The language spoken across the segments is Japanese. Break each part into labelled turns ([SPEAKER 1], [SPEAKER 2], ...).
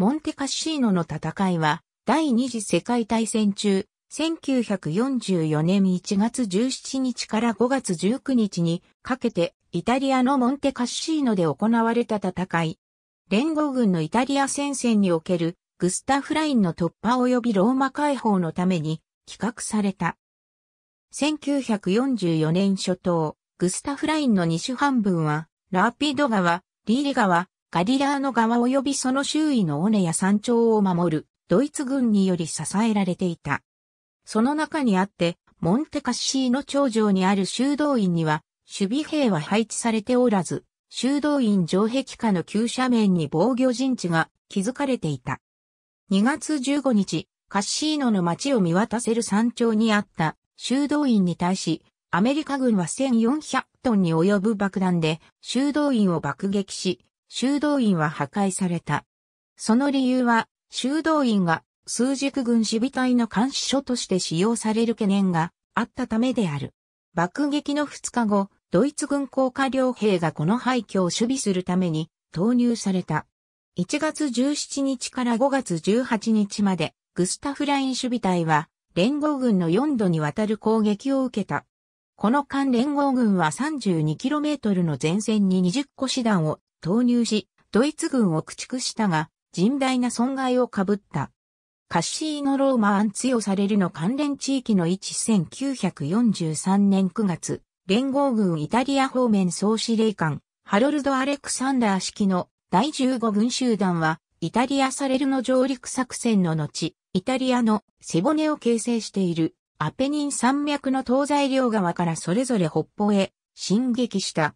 [SPEAKER 1] モンテカッシーノの戦いは、第二次世界大戦中、1944年1月17日から5月19日にかけて、イタリアのモンテカッシーノで行われた戦い。連合軍のイタリア戦線におけるグスタフラインの突破及びローマ解放のために企画された。1944年初頭、グスタフラインの西半分は、ラーピード川、リーリ川、ガディラーの川及びその周囲の尾根や山頂を守るドイツ軍により支えられていた。その中にあって、モンテカッシーの頂上にある修道院には、守備兵は配置されておらず、修道院城壁下の急斜面に防御陣地が築かれていた。2月15日、カッシーノの町を見渡せる山頂にあった修道院に対し、アメリカ軍は1400トンに及ぶ爆弾で修道院を爆撃し、修道院は破壊された。その理由は、修道院が数軸軍守備隊の監視所として使用される懸念があったためである。爆撃の2日後、ドイツ軍降下両兵がこの廃墟を守備するために投入された。1月17日から5月18日まで、グスタフライン守備隊は、連合軍の4度にわたる攻撃を受けた。この間連合軍は 32km の前線に20個師団を投入し、ドイツ軍を駆逐したが、甚大な損害を被った。カッシーノ・ローマ・アンツヨされるの関連地域の一1943年9月、連合軍イタリア方面総司令官、ハロルド・アレクサンダー式の第15軍集団は、イタリアサレルの上陸作戦の後、イタリアの背骨を形成しているアペニン山脈の東西両側からそれぞれ北方へ進撃した。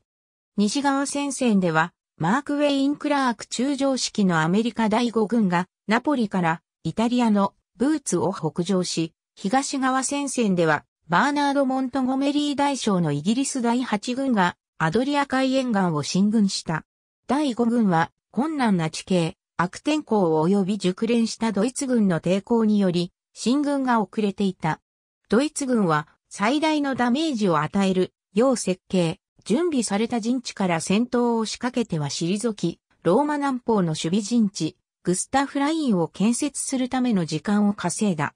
[SPEAKER 1] 西側戦線ではマーク・ウェイン・クラーク中将式のアメリカ第5軍がナポリからイタリアのブーツを北上し、東側戦線ではバーナード・モントゴメリー大将のイギリス第8軍がアドリア海沿岸を進軍した。第5軍は困難な地形、悪天候及び熟練したドイツ軍の抵抗により、進軍が遅れていた。ドイツ軍は最大のダメージを与える、要設計、準備された陣地から戦闘を仕掛けては退き、ローマ南方の守備陣地、グスタフラインを建設するための時間を稼いだ。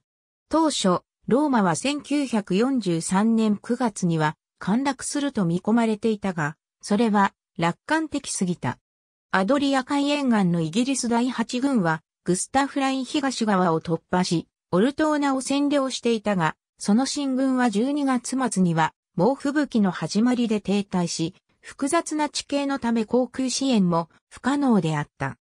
[SPEAKER 1] 当初、ローマは1943年9月には陥落すると見込まれていたが、それは楽観的すぎた。アドリア海沿岸のイギリス第8軍はグスタフライン東側を突破し、オルトーナを占領していたが、その進軍は12月末には猛吹雪の始まりで停滞し、複雑な地形のため航空支援も不可能であった。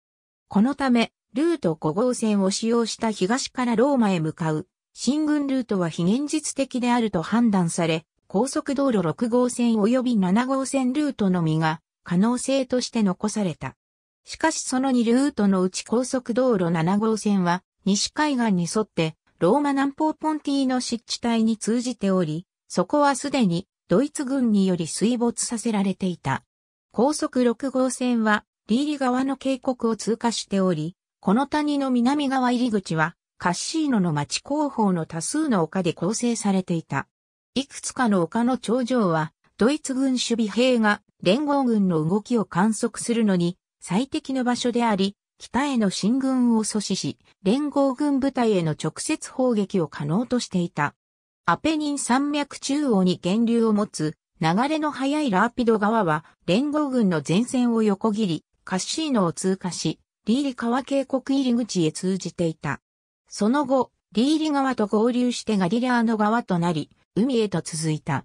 [SPEAKER 1] このため、ルート5号線を使用した東からローマへ向かう、進軍ルートは非現実的であると判断され、高速道路6号線及び7号線ルートのみが可能性として残された。しかしその2ルートのうち高速道路7号線は西海岸に沿ってローマ南方ポンティの湿地帯に通じており、そこはすでにドイツ軍により水没させられていた。高速6号線はリーリ側の渓谷を通過しており、この谷の南側入り口はカッシーノの町広報の多数の丘で構成されていた。いくつかの丘の頂上はドイツ軍守備兵が連合軍の動きを観測するのに最適の場所であり、北への進軍を阻止し、連合軍部隊への直接砲撃を可能としていた。アペニン山脈中央に源流を持つ、流れの速いラーピド川は、連合軍の前線を横切り、カッシーノを通過し、リーリ川渓谷入り口へ通じていた。その後、リーリ川と合流してガリラーの川となり、海へと続いた。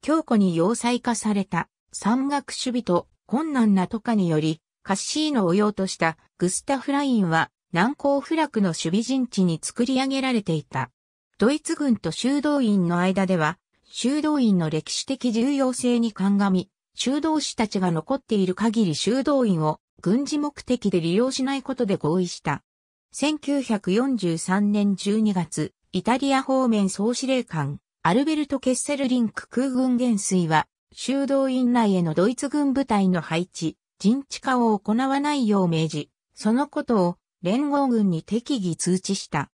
[SPEAKER 1] 強固に要塞化された山岳守備と困難な渡河により、カッシーノを用としたグスタフラインは難攻不落の守備陣地に作り上げられていた。ドイツ軍と修道院の間では、修道院の歴史的重要性に鑑み、修道士たちが残っている限り修道院を軍事目的で利用しないことで合意した。1943年12月、イタリア方面総司令官、アルベルト・ケッセルリンク空軍元帥は、修道院内へのドイツ軍部隊の配置、陣地化を行わないよう命じ、そのことを連合軍に適宜通知した。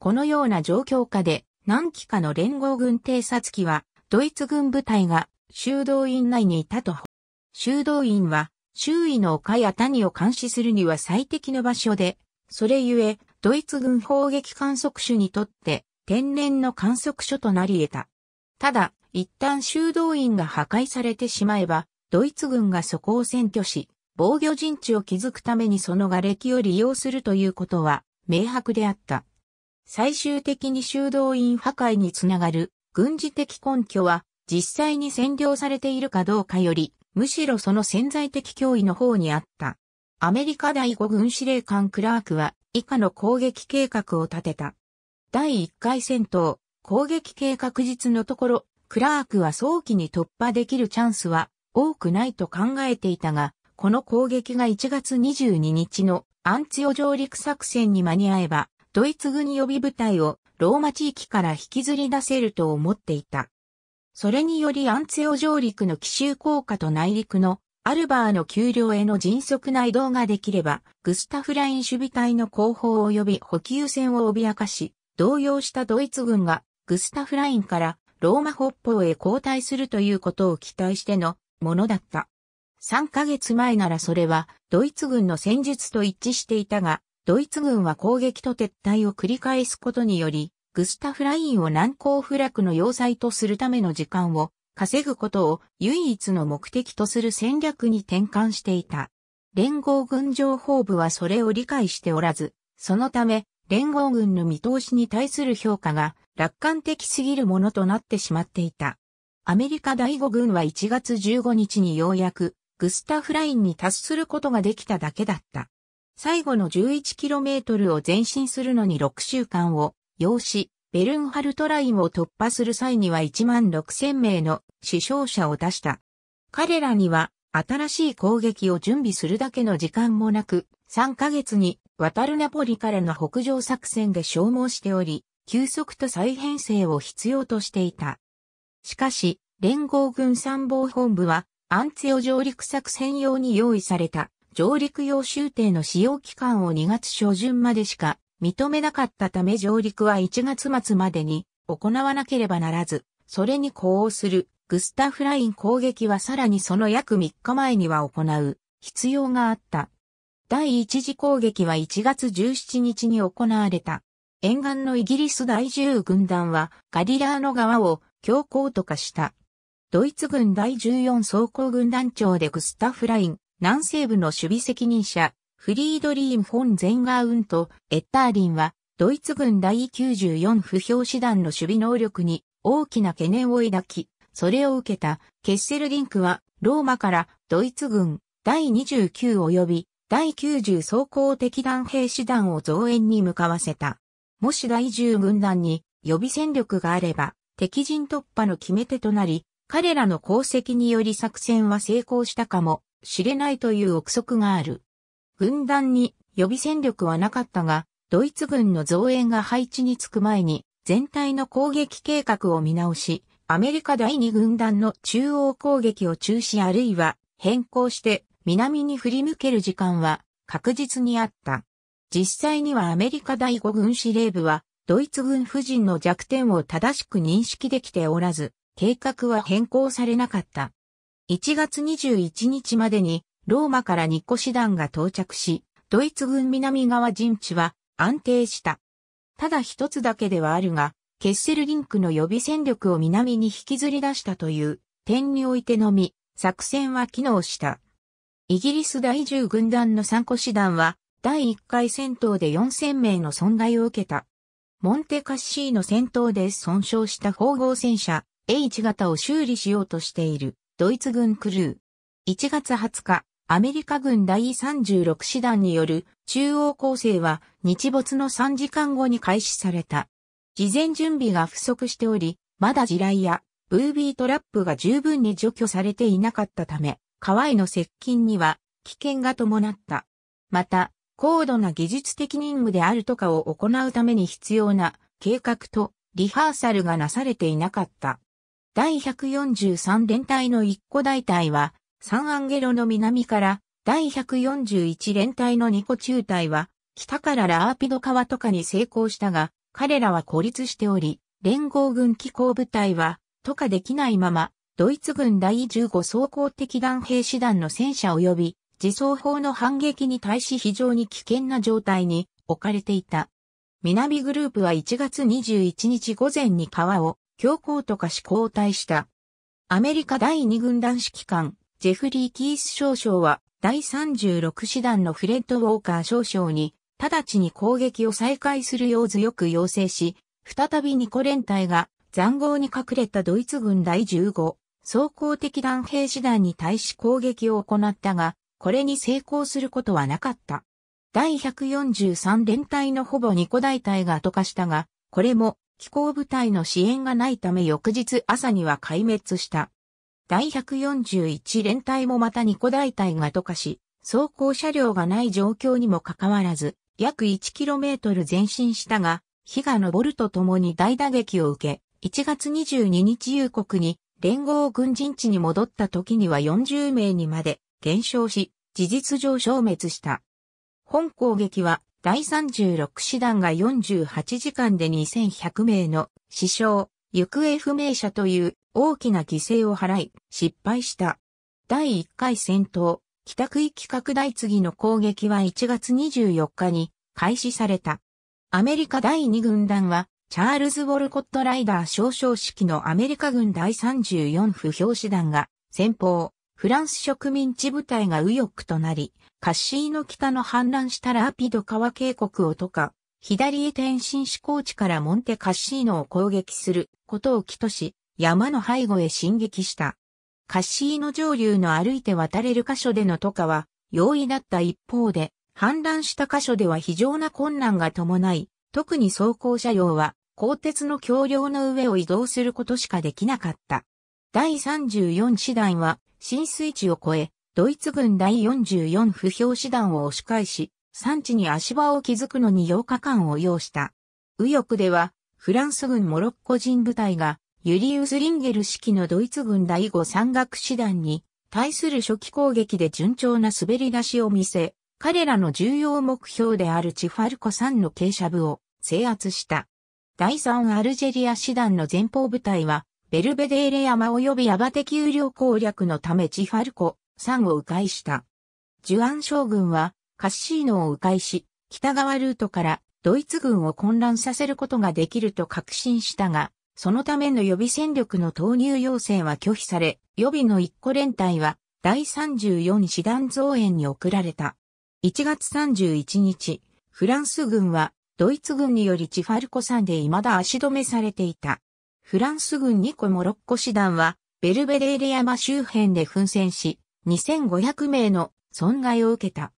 [SPEAKER 1] このような状況下で何機かの連合軍偵察機はドイツ軍部隊が修道院内にいたと。修道院は周囲の丘や谷を監視するには最適の場所で、それゆえドイツ軍砲撃観測所にとって天然の観測所となり得た。ただ、一旦修道院が破壊されてしまえば、ドイツ軍がそこを占拠し、防御陣地を築くためにその瓦礫を利用するということは明白であった。最終的に修道院破壊につながる軍事的根拠は実際に占領されているかどうかより、むしろその潜在的脅威の方にあった。アメリカ第5軍司令官クラークは以下の攻撃計画を立てた。第1回戦闘、攻撃計画実のところ、クラークは早期に突破できるチャンスは多くないと考えていたが、この攻撃が1月22日のアンツヨ上陸作戦に間に合えば、ドイツ軍予備部隊をローマ地域から引きずり出せると思っていた。それによりアンツェオ上陸の奇襲効果と内陸のアルバーの丘陵への迅速な移動ができれば、グスタフライン守備隊の後方及び補給線を脅かし、動揺したドイツ軍がグスタフラインからローマ北方へ後退するということを期待してのものだった。3ヶ月前ならそれはドイツ軍の戦術と一致していたが、ドイツ軍は攻撃と撤退を繰り返すことにより、グスタフラインを難攻不落の要塞とするための時間を稼ぐことを唯一の目的とする戦略に転換していた。連合軍情報部はそれを理解しておらず、そのため、連合軍の見通しに対する評価が楽観的すぎるものとなってしまっていた。アメリカ第5軍は1月15日にようやくグスタフラインに達することができただけだった。最後の 11km を前進するのに6週間を要し、ベルンハルトラインを突破する際には1万6000名の死傷者を出した。彼らには新しい攻撃を準備するだけの時間もなく、3ヶ月に渡るナポリからの北上作戦で消耗しており、急速と再編成を必要としていた。しかし、連合軍参謀本部は、アンツヨ上陸作戦用に用意された上陸用終艇の使用期間を2月初旬までしか認めなかったため上陸は1月末までに行わなければならず、それに呼応するグスタフライン攻撃はさらにその約3日前には行う必要があった。第一次攻撃は1月17日に行われた。沿岸のイギリス第10軍団はガリラーノ川を強行と化した。ドイツ軍第14装甲軍団長でグスタフライン南西部の守備責任者、フリードリーム・フォン・ゼンガウンとエッターリンは、ドイツ軍第94不評師団の守備能力に大きな懸念を抱き、それを受けたケッセルリンクは、ローマからドイツ軍第29及び第90装甲敵団兵師団を増援に向かわせた。もし第10軍団に予備戦力があれば、敵陣突破の決め手となり、彼らの功績により作戦は成功したかも知れないという憶測がある。軍団に予備戦力はなかったが、ドイツ軍の増援が配置につく前に、全体の攻撃計画を見直し、アメリカ第二軍団の中央攻撃を中止あるいは変更して南に振り向ける時間は確実にあった。実際にはアメリカ第五軍司令部はドイツ軍夫人の弱点を正しく認識できておらず、計画は変更されなかった。1月21日までにローマから日個師団が到着し、ドイツ軍南側陣地は安定した。ただ一つだけではあるが、ケッセルリンクの予備戦力を南に引きずり出したという点においてのみ、作戦は機能した。イギリス第10軍団の参個師団は、第1回戦闘で4000名の損害を受けた。モンテカッシーの戦闘で損傷した縫合戦車 H 型を修理しようとしているドイツ軍クルー。1月20日、アメリカ軍第36師団による中央構成は日没の3時間後に開始された。事前準備が不足しており、まだ地雷やブービートラップが十分に除去されていなかったため、川への接近には危険が伴った。また、高度な技術的任務であるとかを行うために必要な計画とリハーサルがなされていなかった。第143連隊の1個大隊は、サンアンゲロの南から、第141連隊の2個中隊は、北からラーピド川とかに成功したが、彼らは孤立しており、連合軍機構部隊は、とかできないまま、ドイツ軍第15装甲敵弾兵士団の戦車及び、自走砲の反撃に対し非常に危険な状態に置かれていた。南グループは1月21日午前に川を強行とかし向をした。アメリカ第2軍団指揮官、ジェフリー・キース少将は、第36師団のフレッド・ウォーカー少将に、直ちに攻撃を再開するよう強く要請し、再びニコ連隊が残壕に隠れたドイツ軍第15、総攻的弾兵師団に対し攻撃を行ったが、これに成功することはなかった。第143連隊のほぼ2個大隊が溶かしたが、これも気候部隊の支援がないため翌日朝には壊滅した。第141連隊もまた2個大隊が溶かし、走行車両がない状況にもかかわらず、約 1km 前進したが、火が昇るとともに大打撃を受け、1月22日夕刻に連合軍人地に戻った時には40名にまで減少し、事実上消滅した。本攻撃は第36師団が48時間で2100名の死傷、行方不明者という大きな犠牲を払い、失敗した。第1回戦闘、北区域拡大次の攻撃は1月24日に開始された。アメリカ第2軍団は、チャールズ・ウォルコット・ライダー少将式のアメリカ軍第34不評師団が、先方、フランス植民地部隊が右翼となり、カッシーの北の氾濫したラピド川渓谷をとか、左へ転進市高地からモンテカッシーノを攻撃することを起とし、山の背後へ進撃した。カッシーノ上流の歩いて渡れる箇所でのとかは容易だった一方で、氾濫した箇所では非常な困難が伴い、特に走行車両は鋼鉄の橋梁の上を移動することしかできなかった。第34師団は浸水地を越え、ドイツ軍第44不評師団を押し返し、産地に足場を築くのに8日間を要した。右翼では、フランス軍モロッコ人部隊が、ユリウス・リンゲル式のドイツ軍第5山岳師団に、対する初期攻撃で順調な滑り出しを見せ、彼らの重要目標であるチファルコ3の傾斜部を制圧した。第3アルジェリア師団の前方部隊は、ベルベデーレ山及びアバテ丘陵攻略のためチファルコ、三を迂回した。ジュアン将軍はカッシーノを迂回し、北側ルートからドイツ軍を混乱させることができると確信したが、そのための予備戦力の投入要請は拒否され、予備の一個連隊は第34師団増援に送られた。1月31日、フランス軍はドイツ軍によりチファルコ山で未だ足止めされていた。フランス軍2個モロッコ師団はベルベレーレ山周辺で奮戦し、2500名の損害を受けた。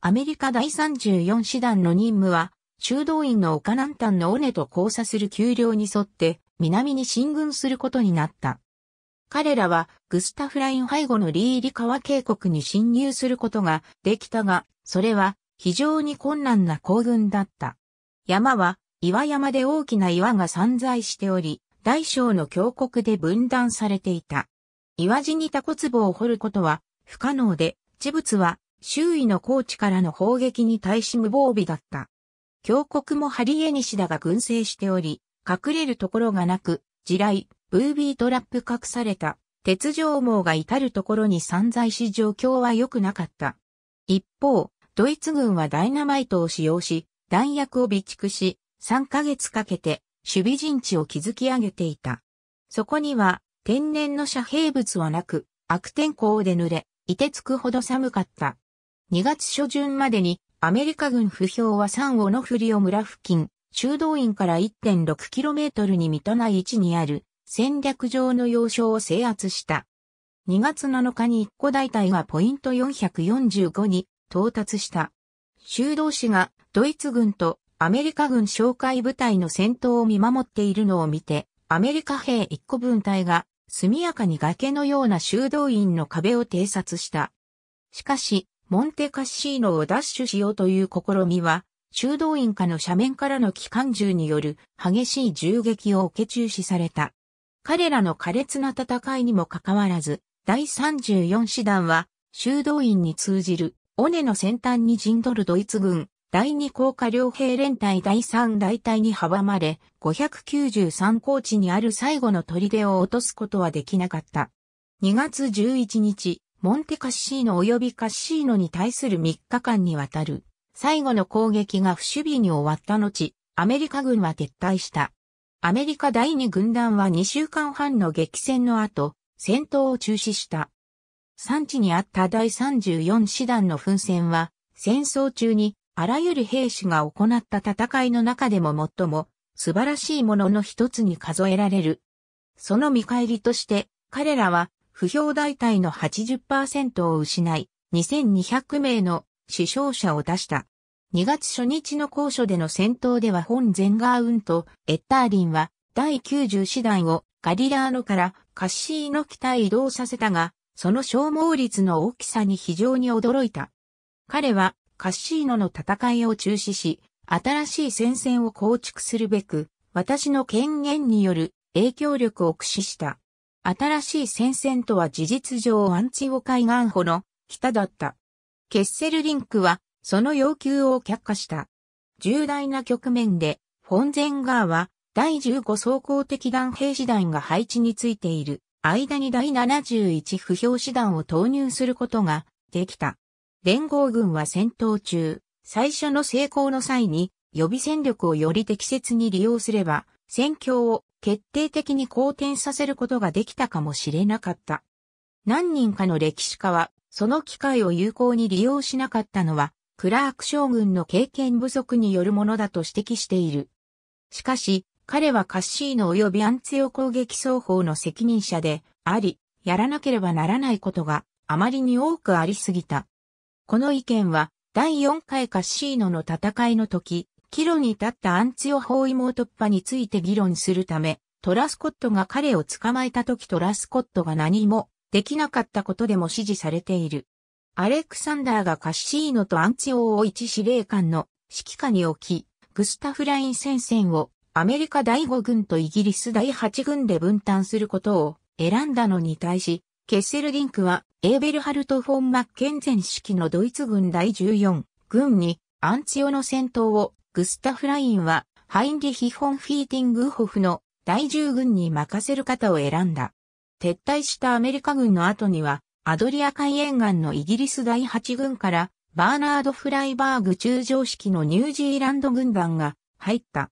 [SPEAKER 1] アメリカ第34師団の任務は、修道院の丘南端の尾根と交差する丘陵に沿って、南に進軍することになった。彼らは、グスタフライン背後のリーリ川渓谷に侵入することができたが、それは非常に困難な行軍だった。山は、岩山で大きな岩が散在しており、大小の峡谷で分断されていた。岩地にタコ壺を掘ることは不可能で、地物は周囲の高地からの砲撃に対し無防備だった。峡谷もハリエニシダが群生しており、隠れるところがなく、地雷、ブービートラップ隠された、鉄条網が至るところに散在し状況は良くなかった。一方、ドイツ軍はダイナマイトを使用し、弾薬を備蓄し、3ヶ月かけて守備陣地を築き上げていた。そこには天然の遮蔽物はなく、悪天候で濡れ、いてつくほど寒かった。2月初旬までにアメリカ軍不評は三尾のフリオ村付近、修道院から 1.6km に満たない位置にある戦略上の要衝を制圧した。2月7日に一個大隊がポイント445に到達した。修道士がドイツ軍とアメリカ軍紹介部隊の戦闘を見守っているのを見て、アメリカ兵1個分隊が速やかに崖のような修道院の壁を偵察した。しかし、モンテカッシーノを奪取しようという試みは、修道院下の斜面からの機関銃による激しい銃撃を受け中止された。彼らの苛烈な戦いにもかかわらず、第34師団は修道院に通じる尾根の先端に陣取るドイツ軍第2高下両兵連隊第3大隊に阻まれ、593高地にある最後の砦を落とすことはできなかった。2月11日、モンテカッシーノ及びカッシーノに対する3日間にわたる、最後の攻撃が不守備に終わった後、アメリカ軍は撤退した。アメリカ第2軍団は2週間半の激戦の後、戦闘を中止した。産地にあった第34師団の奮戦は、戦争中にあらゆる兵士が行った戦いの中でも最も素晴らしいものの一つに数えられる。その見返りとして、彼らは不評大隊の80%を失い、2200名の死傷者を出した。2月初日の高所での戦闘では本ゼンガーウンとエッターリンは第90師団をガリラーノからカッシーノ北へ移動させたが、その消耗率の大きさに非常に驚いた。彼はカッシーノの戦いを中止し、新しい戦線を構築するべく、私の権限による影響力を駆使した。新しい戦線とは事実上アンチオ海岸保の北だった。ケッセルリンクはその要求を却下した。重大な局面でフォンゼンガーは第15装甲的弾兵士団が配置についている間に第71不評師団を投入することができた。連合軍は戦闘中、最初の成功の際に予備戦力をより適切に利用すれば、戦況を決定的に好転させることができたかもしれなかった。何人かの歴史家は、その機会を有効に利用しなかったのは、クラーク将軍の経験不足によるものだと指摘している。しかし、彼はカッシーノ及びアンツヨ攻撃双方の責任者であり、やらなければならないことがあまりに多くありすぎた。この意見は、第4回カッシーノの戦いの時、岐路に立ったアンツィオ包囲網突破について議論するため、トラスコットが彼を捕まえた時トラスコットが何もできなかったことでも支持されている。アレクサンダーがカッシーノとアンチオを一司令官の指揮下に置き、グスタフライン戦線をアメリカ第5軍とイギリス第8軍で分担することを選んだのに対し、ケッセルリンクは、エーベルハルト・フォン・マッケンゼン式のドイツ軍第14軍に、アンツヨの戦闘を、グスタフ・ラインは、ハインリヒ・フォン・フィーティング・ホフの第10軍に任せる方を選んだ。撤退したアメリカ軍の後には、アドリア海沿岸のイギリス第8軍から、バーナード・フライバーグ中将式のニュージーランド軍団が入った。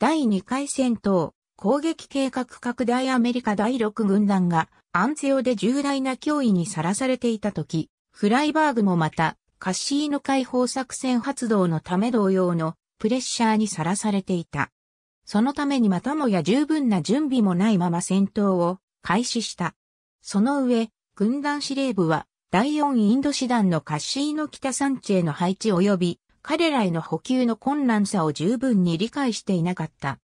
[SPEAKER 1] 第2回戦闘、攻撃計画拡大アメリカ第6軍団がアンツヨで重大な脅威にさらされていた時、フライバーグもまた、カッシーノ解放作戦発動のため同様のプレッシャーにさらされていた。そのためにまたもや十分な準備もないまま戦闘を開始した。その上、軍団司令部は第4インド師団のカッシーノ北山地への配置及び彼らへの補給の困難さを十分に理解していなかった。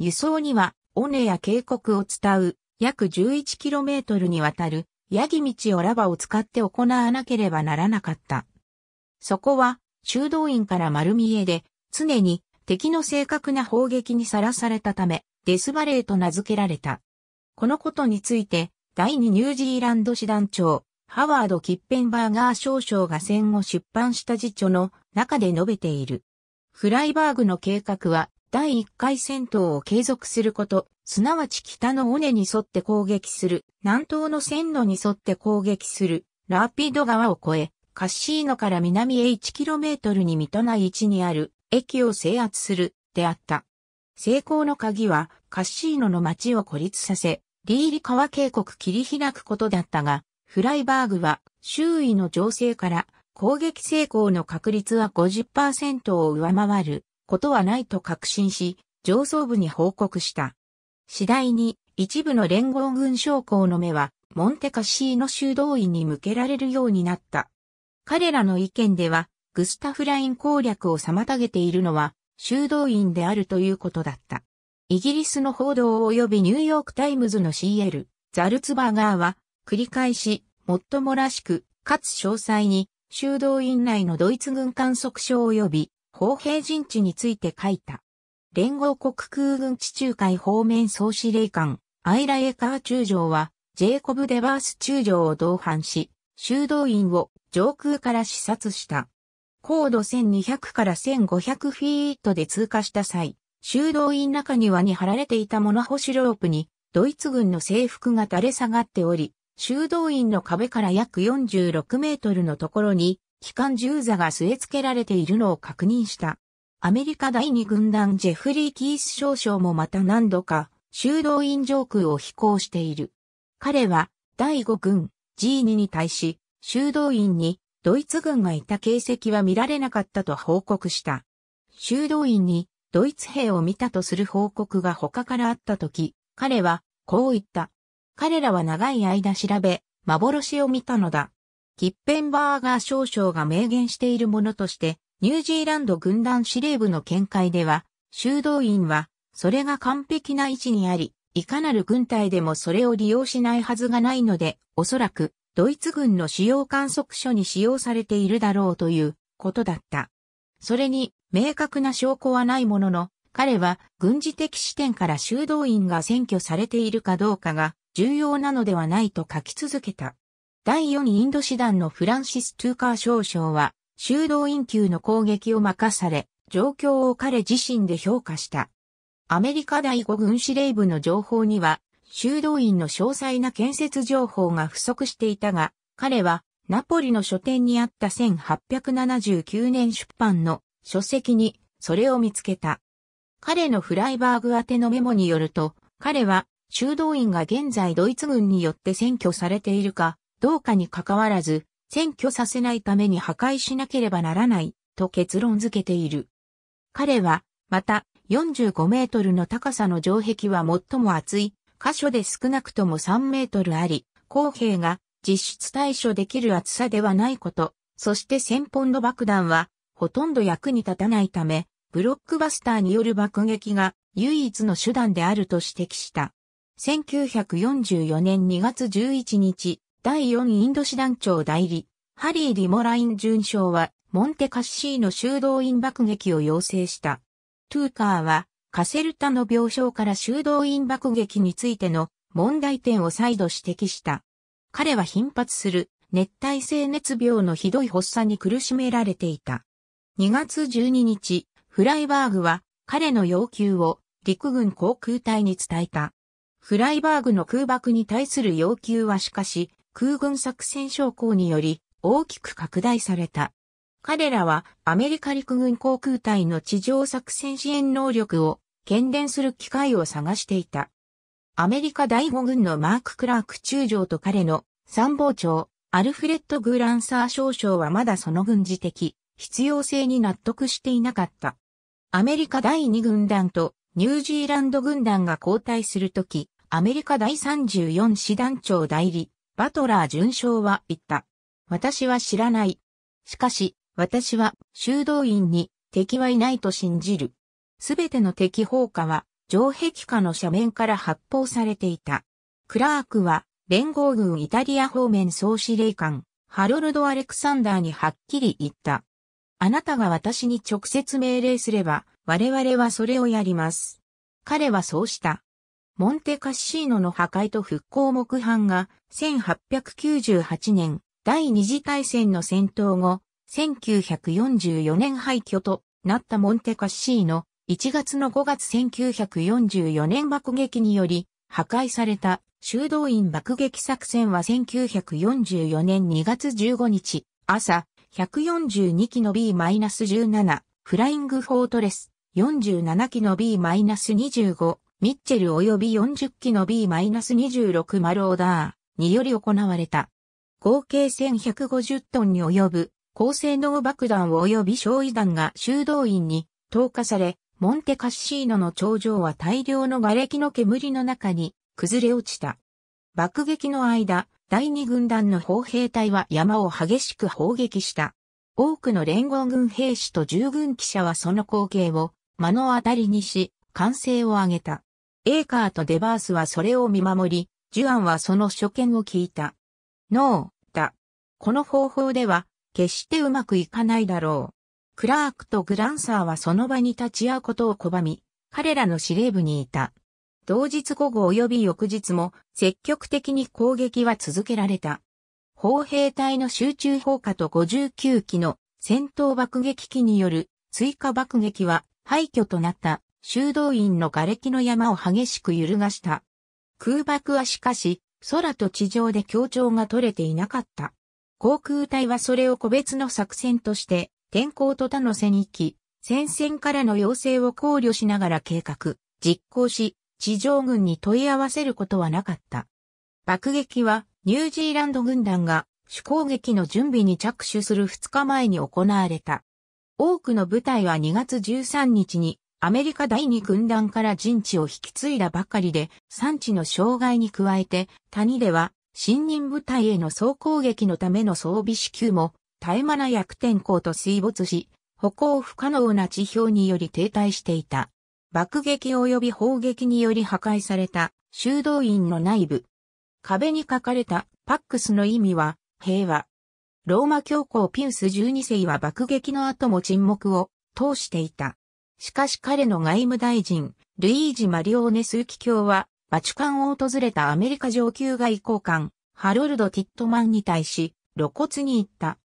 [SPEAKER 1] 輸送には、尾根や警告を伝う約 11km にわたる、ヤギ道をラバを使って行わなければならなかった。そこは、修道院から丸見えで、常に敵の正確な砲撃にさらされたため、デスバレーと名付けられた。このことについて、第二ニュージーランド師団長、ハワード・キッペンバーガー少将が戦後出版した辞書の中で述べている。フライバーグの計画は、第1回戦闘を継続すること、すなわち北の尾根に沿って攻撃する、南東の線路に沿って攻撃する、ラーピード川を越え、カッシーノから南へ 1km に満たない位置にある、駅を制圧する、であった。成功の鍵は、カッシーノの町を孤立させ、リーリ川渓谷切り開くことだったが、フライバーグは、周囲の情勢から、攻撃成功の確率は50%を上回ることはないと確信し、上層部に報告した。次第に一部の連合軍将校の目はモンテカシーの修道院に向けられるようになった。彼らの意見ではグスタフライン攻略を妨げているのは修道院であるということだった。イギリスの報道及びニューヨークタイムズの CL、ザルツバーガーは繰り返し、もっともらしく、かつ詳細に、修道院内のドイツ軍観測所及び、砲兵陣地について書いた。連合国空軍地中海方面総司令官、アイラ・エカー中将は、ジェイコブ・デバース中将を同伴し、修道院を上空から視察した。高度1200から1500フィートで通過した際、修道院中庭に貼られていた物干しロープに、ドイツ軍の制服が垂れ下がっており、修道院の壁から約46メートルのところに、機関銃座が据え付けられているのを確認した。アメリカ第二軍団ジェフリー・キース少将もまた何度か修道院上空を飛行している。彼は第五軍 G2 に対し修道院にドイツ軍がいた形跡は見られなかったと報告した。修道院にドイツ兵を見たとする報告が他からあった時、彼はこう言った。彼らは長い間調べ、幻を見たのだ。キッペンバーガー少将が明言しているものとして、ニュージーランド軍団司令部の見解では、修道院は、それが完璧な位置にあり、いかなる軍隊でもそれを利用しないはずがないので、おそらく、ドイツ軍の使用観測所に使用されているだろうということだった。それに、明確な証拠はないものの、彼は軍事的視点から修道院が占拠されているかどうかが重要なのではないと書き続けた。第4インド師団のフランシス・トゥーカー少将は、修道院級の攻撃を任され、状況を彼自身で評価した。アメリカ第5軍司令部の情報には、修道院の詳細な建設情報が不足していたが、彼はナポリの書店にあった1879年出版の書籍にそれを見つけた。彼のフライバーグ宛てのメモによると、彼は修道院が現在ドイツ軍によって占拠されているかどうかに関わらず、占拠させないために破壊しなければならないと結論付けている。彼は、また、45メートルの高さの城壁は最も厚い、箇所で少なくとも3メートルあり、公平が実質対処できる厚さではないこと、そして1000ポンド爆弾は、ほとんど役に立たないため、ブロックバスターによる爆撃が唯一の手段であると指摘した。1944年2月11日、第4インド師団長代理、ハリー・リモライン准将は、モンテカッシーの修道院爆撃を要請した。トゥーカーは、カセルタの病床から修道院爆撃についての問題点を再度指摘した。彼は頻発する熱帯性熱病のひどい発作に苦しめられていた。2月12日、フライバーグは彼の要求を陸軍航空隊に伝えた。フライバーグの空爆に対する要求はしかし、空軍作戦将校により大きく拡大された。彼らはアメリカ陸軍航空隊の地上作戦支援能力を検伝する機会を探していた。アメリカ第5軍のマーク・クラーク中将と彼の参謀長、アルフレッド・グーランサー少将はまだその軍事的必要性に納得していなかった。アメリカ第2軍団とニュージーランド軍団が交代するとき、アメリカ第34師団長代理、バトラー准将は言った。私は知らない。しかし、私は修道院に敵はいないと信じる。すべての敵砲火は城壁下の斜面から発砲されていた。クラークは連合軍イタリア方面総司令官、ハロルド・アレクサンダーにはっきり言った。あなたが私に直接命令すれば、我々はそれをやります。彼はそうした。モンテカッシーノの破壊と復興木版が1898年第二次大戦の戦闘後、1944年廃墟となったモンテカッシーノ、1月の5月1944年爆撃により破壊された修道院爆撃作戦は1944年2月15日朝142機の B-17 フライングフォートレス47機の B-25 ミッチェル及び40機の B-26 マルオーダーにより行われた。合計1150トンに及ぶ高性能爆弾及び焼夷弾が修道院に投下され、モンテカッシーノの頂上は大量の瓦礫の煙の中に崩れ落ちた。爆撃の間、第二軍団の砲兵隊は山を激しく砲撃した。多くの連合軍兵士と従軍記者はその光景を目の当たりにし、歓声を上げた。エーカーとデバースはそれを見守り、ジュアンはその所見を聞いた。ノー、だ。この方法では、決してうまくいかないだろう。クラークとグランサーはその場に立ち会うことを拒み、彼らの司令部にいた。同日午後及び翌日も積極的に攻撃は続けられた。砲兵隊の集中砲火と59機の戦闘爆撃機による追加爆撃は廃墟となった修道院の瓦礫の山を激しく揺るがした。空爆はしかし、空と地上で協調が取れていなかった。航空隊はそれを個別の作戦として、天候と他の戦域、戦線からの要請を考慮しながら計画、実行し、地上軍に問い合わせることはなかった。爆撃は、ニュージーランド軍団が主攻撃の準備に着手する2日前に行われた。多くの部隊は2月13日にアメリカ第二軍団から陣地を引き継いだばかりで、産地の障害に加えて、谷では、新任部隊への総攻撃のための装備支給も、絶え間な悪天候と水没し、歩行不可能な地表により停滞していた。爆撃及び砲撃により破壊された修道院の内部。壁に書かれたパックスの意味は平和。ローマ教皇ピウス12世は爆撃の後も沈黙を通していた。しかし彼の外務大臣、ルイージ・マリオーネスキ卿は、バチカンを訪れたアメリカ上級外交官、ハロルド・ティットマンに対し、露骨に言った。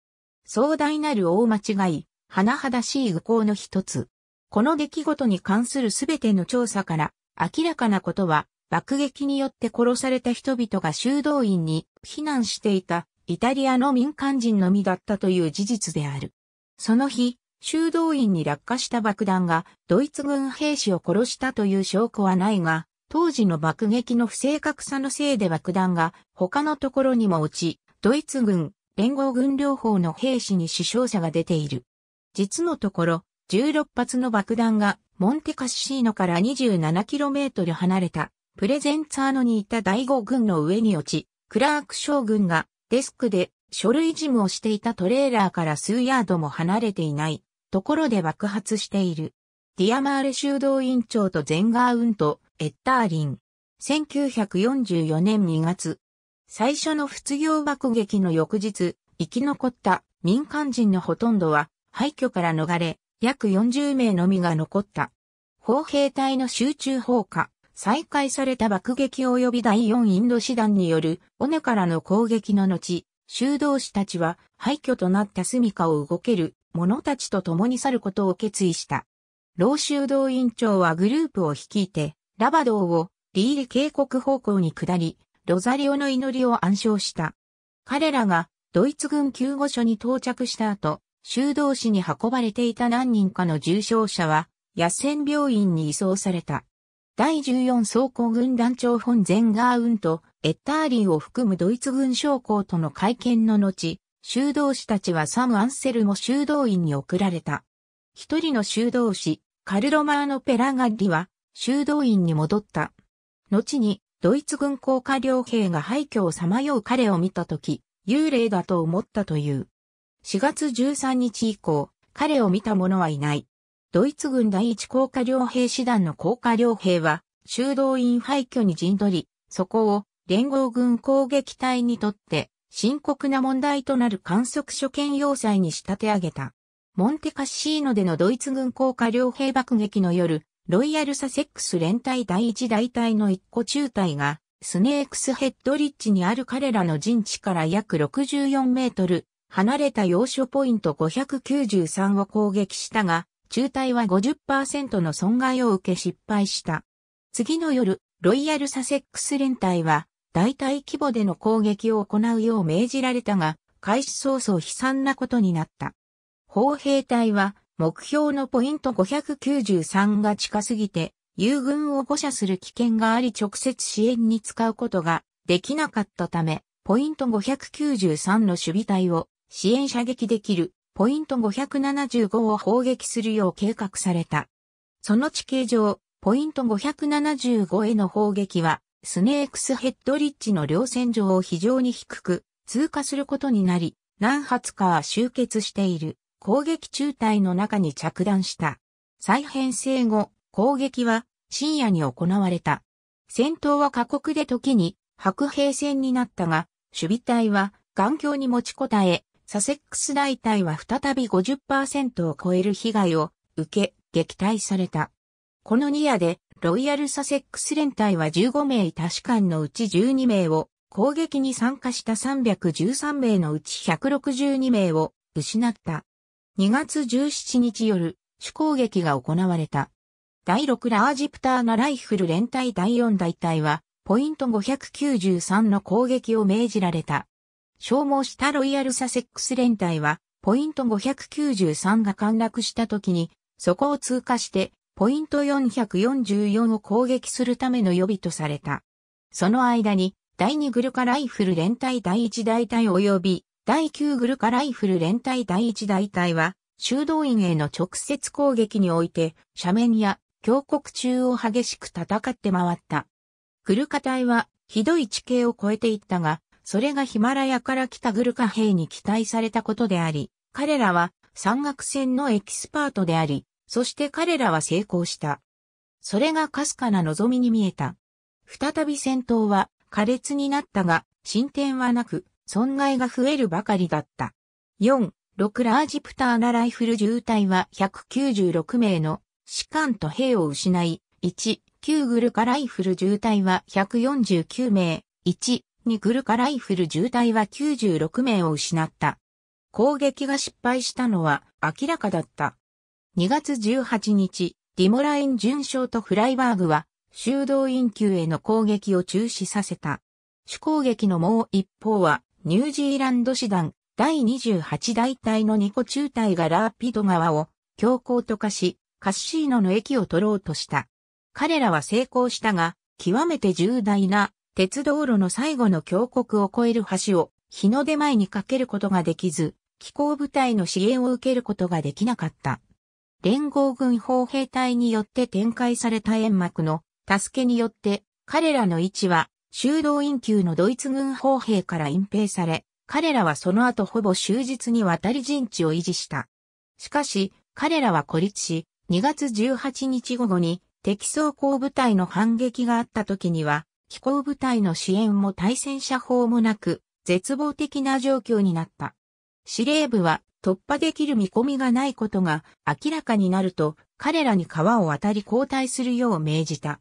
[SPEAKER 1] 壮大なる大間違い、甚だしい愚行の一つ。この出来事に関するすべての調査から、明らかなことは、爆撃によって殺された人々が修道院に避難していたイタリアの民間人のみだったという事実である。その日、修道院に落下した爆弾がドイツ軍兵士を殺したという証拠はないが、当時の爆撃の不正確さのせいで爆弾が他のところにも落ち、ドイツ軍、連合軍両方の兵士に死傷者が出ている。実のところ、16発の爆弾がモンテカッシーノから 27km 離れたプレゼンツアーノにいた第5軍の上に落ち、クラーク将軍がデスクで書類事務をしていたトレーラーから数ヤードも離れていないところで爆発している。ディアマーレ修道院長とゼンガーウント、エッターリン。1944年2月。最初の仏業爆撃の翌日、生き残った民間人のほとんどは廃墟から逃れ、約40名のみが残った。砲兵隊の集中砲火、再開された爆撃及び第4インド師団による尾根からの攻撃の後、修道士たちは廃墟となった住処を動ける者たちと共に去ることを決意した。老修道院長はグループを率いて、ラバドーをリーリ渓谷方向に下り、ロザリオの祈りを暗唱した。彼らがドイツ軍救護所に到着した後、修道士に運ばれていた何人かの重症者は、野戦病院に移送された。第14装甲軍団長本ゼンガーウンとエッターリンを含むドイツ軍将校との会見の後、修道士たちはサム・アンセルも修道院に送られた。一人の修道士、カルロマーノ・ペラガッリは、修道院に戻った。後に、ドイツ軍降下両兵が廃墟をさまよう彼を見たとき、幽霊だと思ったという。4月13日以降、彼を見た者はいない。ドイツ軍第一降下両兵師団の降下両兵は、修道院廃墟に陣取り、そこを連合軍攻撃隊にとって深刻な問題となる観測所見要塞に仕立て上げた。モンテカッシーノでのドイツ軍降下両兵爆撃の夜、ロイヤルサセックス連隊第一大隊の一個中隊が、スネークスヘッドリッジにある彼らの陣地から約64メートル、離れた要所ポイント593を攻撃したが、中隊は50%の損害を受け失敗した。次の夜、ロイヤルサセックス連隊は、大体規模での攻撃を行うよう命じられたが、開始早々悲惨なことになった。砲兵隊は目標のポイント593が近すぎて、友軍を誤射する危険があり直接支援に使うことができなかったため、ポイント593の守備隊を支援射撃できるポイント575を砲撃するよう計画された。その地形上、ポイント575への砲撃はスネークスヘッドリッジの両線上を非常に低く通過することになり、何発かは集結している攻撃中隊の中に着弾した。再編成後、攻撃は深夜に行われた。戦闘は過酷で時に白兵戦になったが、守備隊は眼鏡に持ちこたえ、サセックス大隊は再び50%を超える被害を受け撃退された。この2夜でロイヤルサセックス連隊は15名大使館のうち12名を、攻撃に参加した313名のうち162名を失った。2月17日夜、主攻撃が行われた。第6ラージプターナライフル連隊第4大隊は、ポイント593の攻撃を命じられた。消耗したロイヤルサセックス連隊は、ポイント593が陥落した時に、そこを通過して、ポイント444を攻撃するための予備とされた。その間に、第2グルカライフル連隊第1大隊及び、第9グルカライフル連隊第1大隊は、修道院への直接攻撃において、斜面や峡谷中を激しく戦って回った。グルカ隊は、ひどい地形を越えていったが、それがヒマラヤから来たグルカ兵に期待されたことであり、彼らは山岳戦のエキスパートであり、そして彼らは成功した。それがかすかな望みに見えた。再び戦闘は苛烈になったが、進展はなく、損害が増えるばかりだった。4、6ラージプターナライフル渋滞は196名の士官と兵を失い、1、9グルカライフル渋滞は149名、1、2グルカライフル渋滞は96名を失った。攻撃が失敗したのは明らかだった。2月18日、ディモライン巡将とフライバーグは、修道院級への攻撃を中止させた。主攻撃のもう一方は、ニュージーランド師団第28大隊の2個中隊がラーピド川を強行と化し、カッシーノの駅を取ろうとした。彼らは成功したが、極めて重大な鉄道路の最後の峡谷を越える橋を日の出前にかけることができず、気候部隊の支援を受けることができなかった。連合軍砲兵隊によって展開された煙幕の助けによって彼らの位置は修道院級のドイツ軍砲兵から隠蔽され、彼らはその後ほぼ終日にわたり陣地を維持した。しかし、彼らは孤立し、2月18日午後に敵装甲部隊の反撃があった時には、飛行部隊の支援も対戦車砲もなく、絶望的な状況になった。司令部は突破できる見込みがないことが明らかになると彼らに川を渡り交代するよう命じた。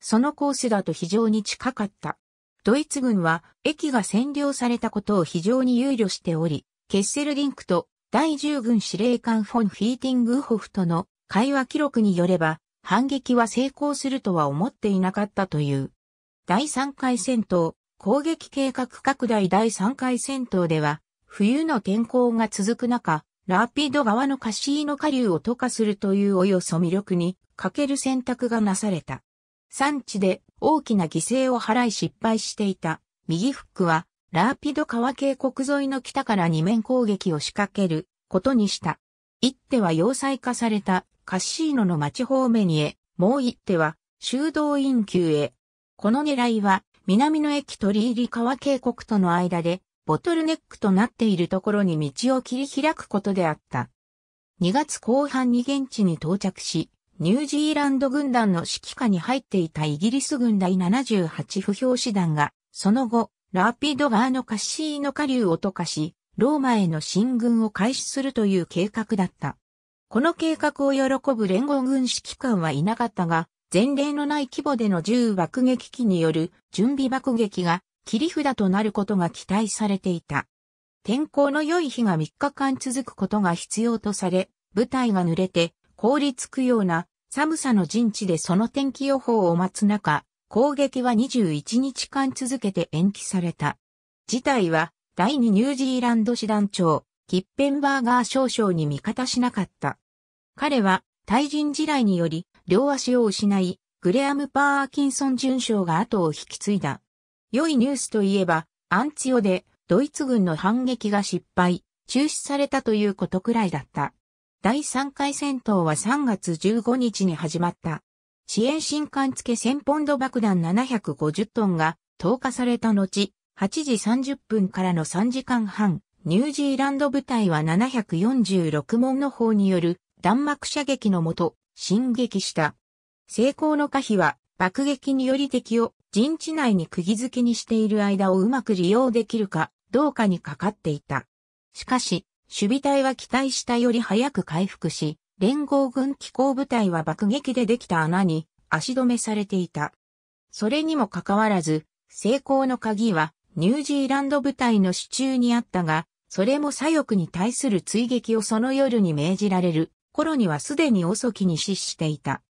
[SPEAKER 1] そのコースだと非常に近かった。ドイツ軍は駅が占領されたことを非常に憂慮しており、ケッセルリンクと第10軍司令官フォン・フィーティングホフとの会話記録によれば、反撃は成功するとは思っていなかったという。第3回戦闘、攻撃計画拡大第3回戦闘では、冬の天候が続く中、ラーピード川のカシーノ下流を渡かするというおよそ魅力に欠ける選択がなされた。産地で大きな犠牲を払い失敗していた右フックはラーピド川渓谷沿いの北から二面攻撃を仕掛けることにした。一手は要塞化されたカッシーノの町方面へ、もう一手は修道院級へ。この狙いは南の駅取り入り川渓谷との間でボトルネックとなっているところに道を切り開くことであった。2月後半に現地に到着し、ニュージーランド軍団の指揮下に入っていたイギリス軍第78不評師団が、その後、ラーピード川のカッシーの下流を溶かし、ローマへの進軍を開始するという計画だった。この計画を喜ぶ連合軍指揮官はいなかったが、前例のない規模での銃爆撃機による準備爆撃が切り札となることが期待されていた。天候の良い日が3日間続くことが必要とされ、舞台が濡れて凍りつくような寒さの陣地でその天気予報を待つ中、攻撃は21日間続けて延期された。事態は第2ニュージーランド師団長、キッペンバーガー少将に味方しなかった。彼は対人地雷により両足を失い、グレアム・パーキンソン准将が後を引き継いだ。良いニュースといえば、アンツオでドイツ軍の反撃が失敗、中止されたということくらいだった。第3回戦闘は3月15日に始まった。支援新艦付1000ポンド爆弾750トンが投下された後、8時30分からの3時間半、ニュージーランド部隊は746門の砲による弾幕射撃のもと、進撃した。成功の可否は爆撃により敵を陣地内に釘付けにしている間をうまく利用できるかどうかにかかっていた。しかし、守備隊は期待したより早く回復し、連合軍機構部隊は爆撃でできた穴に足止めされていた。それにもかかわらず、成功の鍵はニュージーランド部隊の手中にあったが、それも左翼に対する追撃をその夜に命じられる頃にはすでに遅きに失していた。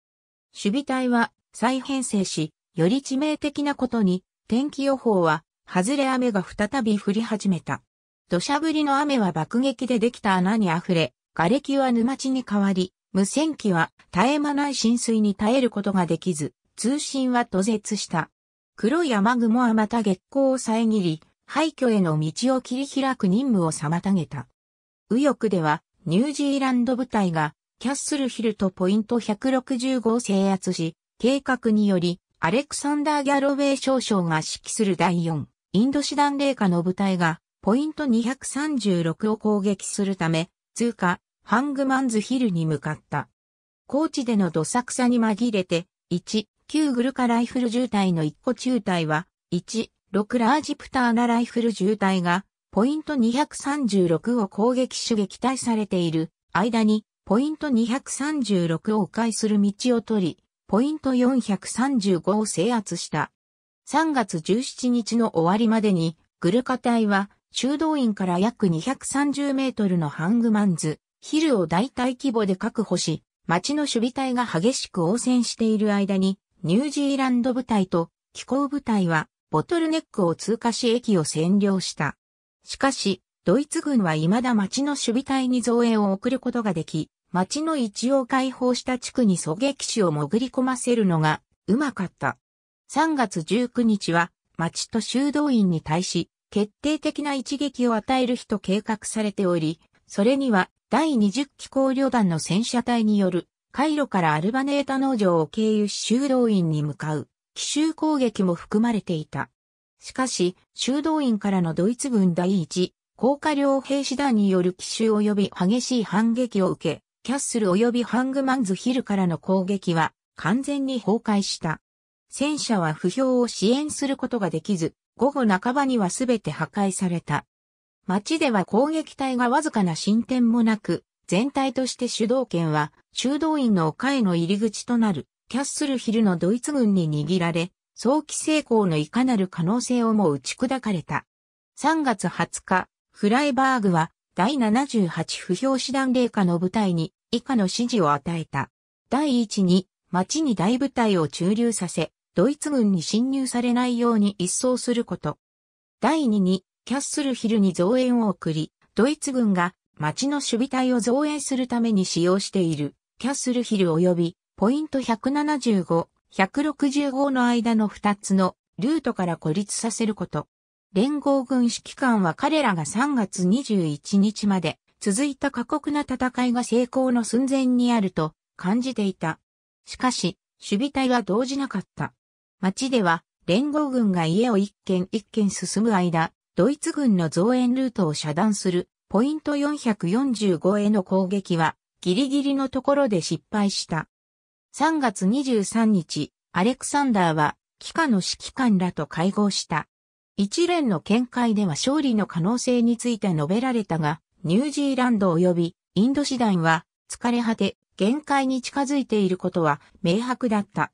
[SPEAKER 1] 守備隊は再編成し、より致命的なことに、天気予報は、外れ雨が再び降り始めた。土砂降りの雨は爆撃でできた穴に溢れ、瓦礫は沼地に変わり、無線機は絶え間ない浸水に耐えることができず、通信は途絶した。黒い雨雲はまた月光を遮り、廃墟への道を切り開く任務を妨げた。右翼では、ニュージーランド部隊が、キャッスルヒルとポイント165を制圧し、計画により、アレクサンダー・ギャロウェイ少将が指揮する第4、インド師団霊下の部隊が、ポイント236を攻撃するため、通過、ハングマンズヒルに向かった。高地でのどさくさに紛れて、1、9グルカライフル渋滞の1個中隊は、1、6ラージプターナライフル渋滞が、ポイント236を攻撃手撃退されている間に、ポイント236を迂回する道を取り、ポイント435を制圧した。3月17日の終わりまでに、グルカ隊は、修道院から約230メートルのハングマンズ、ヒルを大体規模で確保し、町の守備隊が激しく応戦している間に、ニュージーランド部隊と気候部隊は、ボトルネックを通過し駅を占領した。しかし、ドイツ軍は未だ町の守備隊に増援を送ることができ、町の一応解放した地区に狙撃手を潜り込ませるのがうまかった。3月19日は町と修道院に対し決定的な一撃を与える日と計画されており、それには第20機構旅団の戦車隊による回路からアルバネータ農場を経由し修道院に向かう奇襲攻撃も含まれていた。しかし、修道院からのドイツ軍第一、高架両兵士団による奇襲及び激しい反撃を受け、キャッスル及びハングマンズヒルからの攻撃は完全に崩壊した。戦車は不評を支援することができず、午後半ばにはすべて破壊された。街では攻撃隊がわずかな進展もなく、全体として主導権は修道院の丘への入り口となるキャッスルヒルのドイツ軍に握られ、早期成功のいかなる可能性をも打ち砕かれた。3月20日、フライバーグは第78不評師団令下の部隊に以下の指示を与えた。第1に、町に大部隊を駐留させ、ドイツ軍に侵入されないように一掃すること。第2に、キャッスルヒルに増援を送り、ドイツ軍が町の守備隊を増援するために使用している、キャッスルヒル及び、ポイント175、165の間の2つのルートから孤立させること。連合軍指揮官は彼らが3月21日まで続いた過酷な戦いが成功の寸前にあると感じていた。しかし、守備隊は動じなかった。街では、連合軍が家を一軒一軒進む間、ドイツ軍の増援ルートを遮断する、ポイント445への攻撃は、ギリギリのところで失敗した。3月23日、アレクサンダーは、機下の指揮官らと会合した。一連の見解では勝利の可能性について述べられたが、ニュージーランド及びインド師団は疲れ果て、限界に近づいていることは明白だった。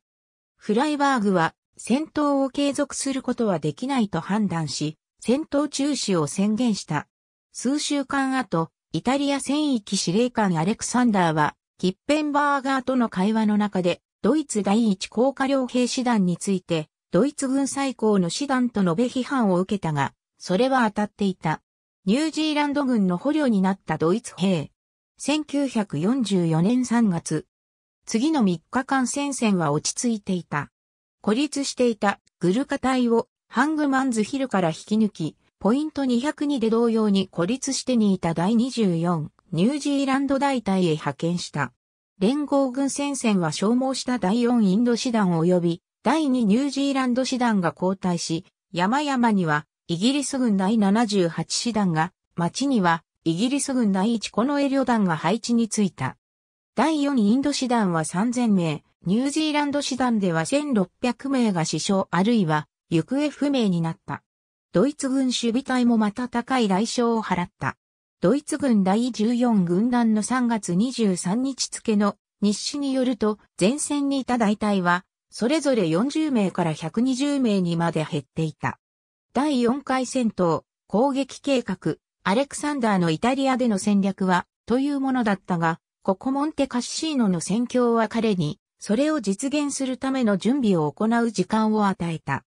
[SPEAKER 1] フライバーグは戦闘を継続することはできないと判断し、戦闘中止を宣言した。数週間後、イタリア戦域司令官アレクサンダーは、キッペンバーガーとの会話の中で、ドイツ第一高架両兵師団について、ドイツ軍最高の師団と述べ批判を受けたが、それは当たっていた。ニュージーランド軍の捕虜になったドイツ兵。1944年3月。次の3日間戦線は落ち着いていた。孤立していたグルカ隊をハングマンズヒルから引き抜き、ポイント202で同様に孤立してにいた第24ニュージーランド大隊へ派遣した。連合軍戦線は消耗した第4インド師団及び第2ニュージーランド師団が交代し、山々にはイギリス軍第78師団が、町にはイギリス軍第1このエ旅団が配置についた。第4インド師団は3000名、ニュージーランド師団では1600名が死傷あるいは行方不明になった。ドイツ軍守備隊もまた高い代償を払った。ドイツ軍第14軍団の3月23日付の日誌によると前線にいた大隊はそれぞれ40名から120名にまで減っていた。第4回戦闘、攻撃計画、アレクサンダーのイタリアでの戦略は、というものだったが、ここモンテカッシーノの戦況は彼に、それを実現するための準備を行う時間を与えた。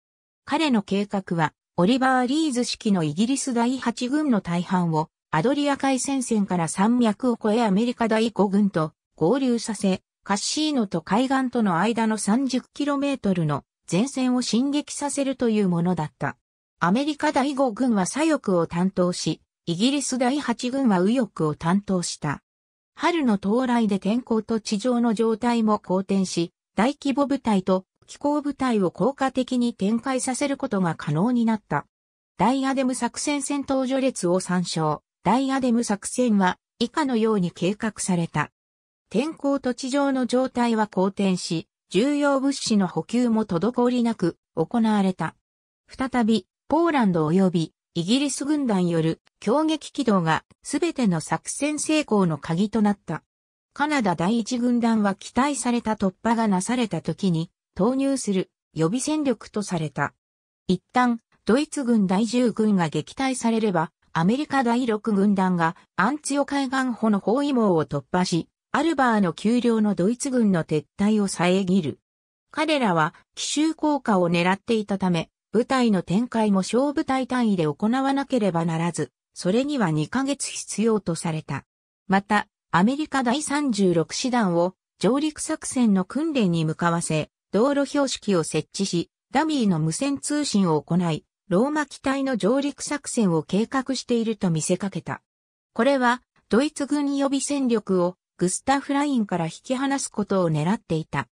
[SPEAKER 1] 彼の計画は、オリバー・リーズ式のイギリス第8軍の大半を、アドリア海戦線から山脈を越えアメリカ第5軍と合流させ、カッシーノと海岸との間の 30km の前線を進撃させるというものだった。アメリカ第5軍は左翼を担当し、イギリス第8軍は右翼を担当した。春の到来で天候と地上の状態も好転し、大規模部隊と気候部隊を効果的に展開させることが可能になった。ダイアデム作戦戦闘序列を参照。ダイアデム作戦は以下のように計画された。天候と地上の状態は好転し、重要物資の補給も滞りなく行われた。再び、ポーランド及びイギリス軍団よる強撃機動が全ての作戦成功の鍵となった。カナダ第一軍団は期待された突破がなされた時に投入する予備戦力とされた。一旦、ドイツ軍第10軍が撃退されれば、アメリカ第6軍団がアンツヨ海岸保の包囲網を突破し、アルバーの丘陵のドイツ軍の撤退を遮る。彼らは奇襲効果を狙っていたため、部隊の展開も小部隊単位で行わなければならず、それには2ヶ月必要とされた。また、アメリカ第36師団を上陸作戦の訓練に向かわせ、道路標識を設置し、ダミーの無線通信を行い、ローマ機体の上陸作戦を計画していると見せかけた。これは、ドイツ軍予備戦力をグスタフ・ラインから引き離すことを狙っていた。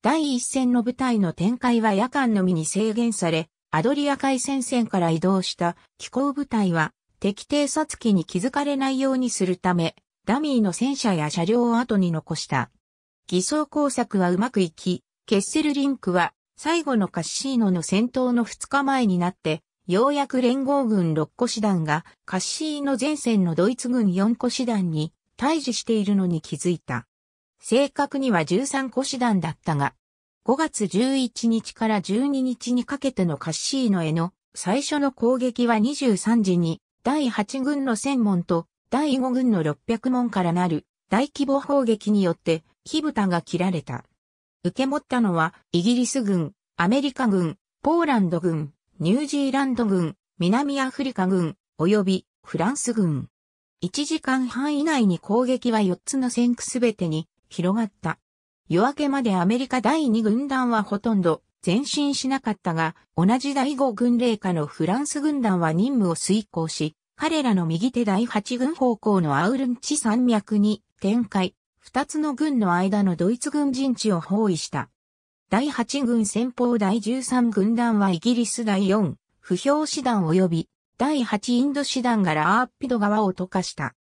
[SPEAKER 1] 第一戦の部隊の展開は夜間のみに制限され、アドリア海戦線から移動した機構部隊は敵偵察機に気づかれないようにするため、ダミーの戦車や車両を後に残した。偽装工作はうまくいき、ケッセルリンクは最後のカッシーノの戦闘の2日前になって、ようやく連合軍6個師団がカッシーノ前線のドイツ軍4個師団に退治しているのに気づいた。正確には13個師団だったが、5月11日から12日にかけてのカッシーノへの最初の攻撃は23時に第8軍の1000門と第5軍の600門からなる大規模砲撃によって火蓋が切られた。受け持ったのはイギリス軍、アメリカ軍、ポーランド軍、ニュージーランド軍、南アフリカ軍、及びフランス軍。1時間半以内に攻撃は4つの戦区すべてに広がった。夜明けまでアメリカ第2軍団はほとんど前進しなかったが、同じ第5軍令下のフランス軍団は任務を遂行し、彼らの右手第8軍方向のアウルンチ山脈に展開、2つの軍の間のドイツ軍陣地を包囲した。第8軍先方第13軍団はイギリス第4、不評師団及び第8インド師団がラーピド川を溶かした。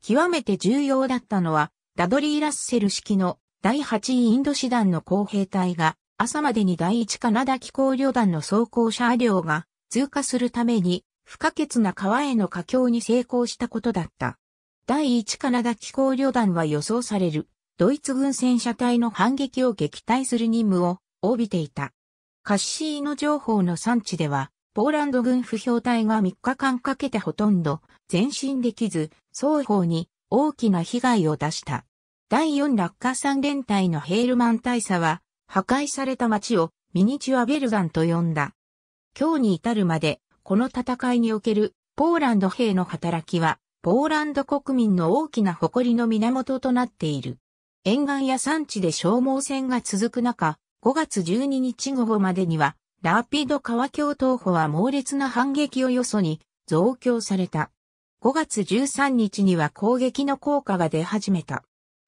[SPEAKER 1] 極めて重要だったのは、ダドリー・ラッセル式の第8インド師団の工兵隊が、朝までに第1カナダ気候旅団の装甲車両が通過するために、不可欠な川への架橋に成功したことだった。第1カナダ気候旅団は予想される、ドイツ軍戦車隊の反撃を撃退する任務を帯びていた。カッシーの情報の産地では、ポーランド軍不評隊が3日間かけてほとんど前進できず、双方に大きな被害を出した。第4落下3連隊のヘールマン大佐は、破壊された町をミニチュアベルガンと呼んだ。今日に至るまで、この戦いにおけるポーランド兵の働きは、ポーランド国民の大きな誇りの源となっている。沿岸や山地で消耗戦が続く中、5月12日午後までには、ラーピド川橋東歩は猛烈な反撃をよそに増強された。5月13日には攻撃の効果が出始めた。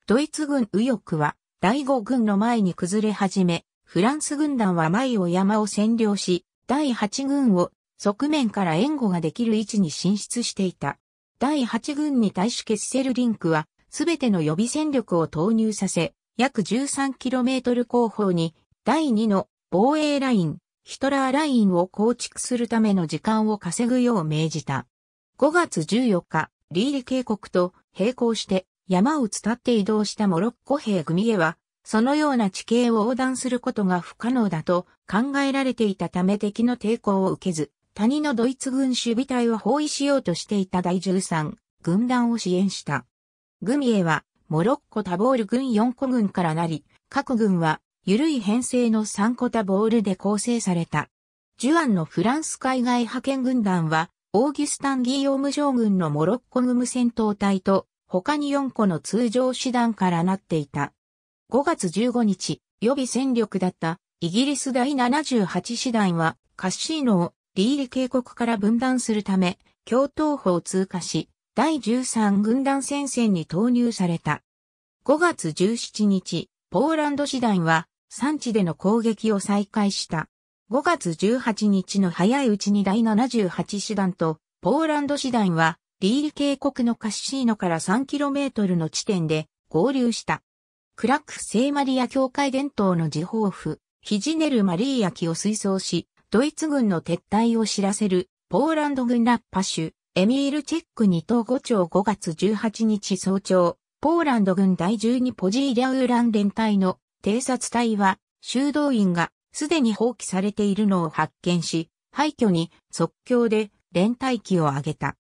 [SPEAKER 1] ドイツ軍右翼は第5軍の前に崩れ始め、フランス軍団は前を山を占領し、第8軍を側面から援護ができる位置に進出していた。第8軍に対しケッセルリンクは、全ての予備戦力を投入させ、約 13km 後方に、第2の防衛ライン、ヒトラーラインを構築するための時間を稼ぐよう命じた。5月14日、リーリ渓谷と並行して山を伝って移動したモロッコ兵組へは、そのような地形を横断することが不可能だと考えられていたため敵の抵抗を受けず、谷のドイツ軍守備隊を包囲しようとしていた第13軍団を支援した。グミエは、モロッコタボール軍4個軍からなり、各軍は緩い編成の3個たボールで構成された。ジュアンのフランス海外派遣軍団は、オーギュスタン・ギーヨーム将軍のモロッコ軍務戦闘隊と、他に4個の通常師団からなっていた。5月15日、予備戦力だったイギリス第78師団はカッシーノをリーリ渓谷から分断するため、共闘法を通過し、第13軍団戦線に投入された。5月17日、ポーランド師団は産地での攻撃を再開した。5月18日の早いうちに第78師団とポーランド師団はリール渓谷のカッシーノから 3km の地点で合流した。クラック聖マリア教会伝統の自報府、ヒジネル・マリーヤキを推奏し、ドイツ軍の撤退を知らせる、ポーランド軍ラッパ州、エミール・チェック2等5町5月18日早朝、ポーランド軍第12ポジーリャウーラン連隊の偵察隊は、修道院がすでに放棄されているのを発見し、廃墟に即興で連隊機を挙げた。